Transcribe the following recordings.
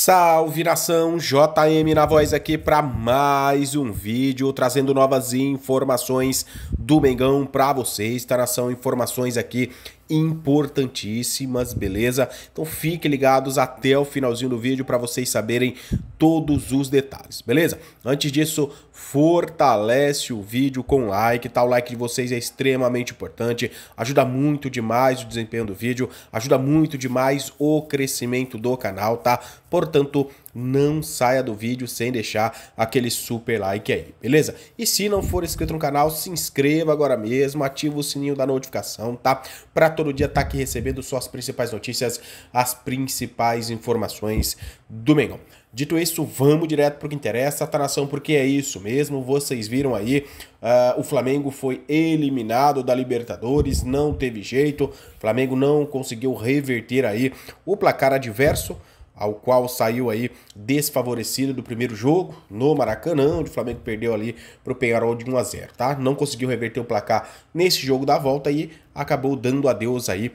Salve nação, JM na voz aqui para mais um vídeo trazendo novas informações do Mengão para vocês, tá nação? Informações aqui importantíssimas, beleza? Então fiquem ligados até o finalzinho do vídeo para vocês saberem todos os detalhes, beleza? Antes disso, fortalece o vídeo com like, tá? O like de vocês é extremamente importante, ajuda muito demais o desempenho do vídeo, ajuda muito demais o crescimento do canal, tá? Portanto, não saia do vídeo sem deixar aquele super like aí, beleza? E se não for inscrito no canal, se inscreva agora mesmo, ativa o sininho da notificação, tá? Para todo dia tá aqui recebendo suas principais notícias, as principais informações do Mengão. Dito isso, vamos direto para o que interessa, tá nação, porque é isso mesmo. Vocês viram aí, uh, o Flamengo foi eliminado da Libertadores, não teve jeito. O Flamengo não conseguiu reverter aí o placar adverso ao qual saiu aí desfavorecido do primeiro jogo no Maracanã, onde o Flamengo perdeu ali para o Penharol de 1 a 0, tá? Não conseguiu reverter o placar nesse jogo da volta e acabou dando adeus aí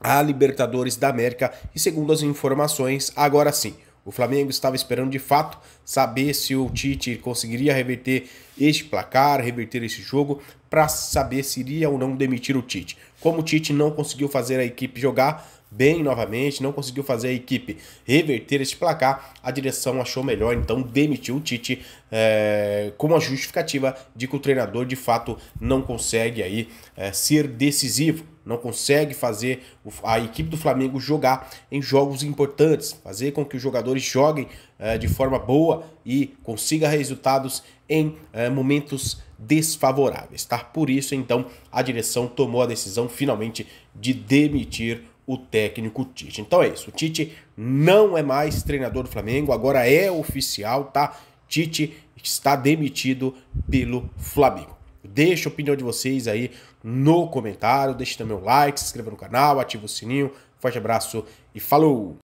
à Libertadores da América e segundo as informações, agora sim, o Flamengo estava esperando de fato saber se o Tite conseguiria reverter este placar, reverter este jogo, para saber se iria ou não demitir o Tite. Como o Tite não conseguiu fazer a equipe jogar, bem novamente, não conseguiu fazer a equipe reverter esse placar, a direção achou melhor, então demitiu o Tite é, com a justificativa de que o treinador de fato não consegue aí é, ser decisivo, não consegue fazer a equipe do Flamengo jogar em jogos importantes, fazer com que os jogadores joguem é, de forma boa e consiga resultados em é, momentos desfavoráveis, tá? Por isso, então, a direção tomou a decisão finalmente de demitir o técnico Tite. Então é isso, o Tite não é mais treinador do Flamengo, agora é oficial, tá? Tite está demitido pelo Flamengo. Deixa a opinião de vocês aí no comentário, deixe também o like, se inscreva no canal, ativa o sininho. Forte abraço e falou!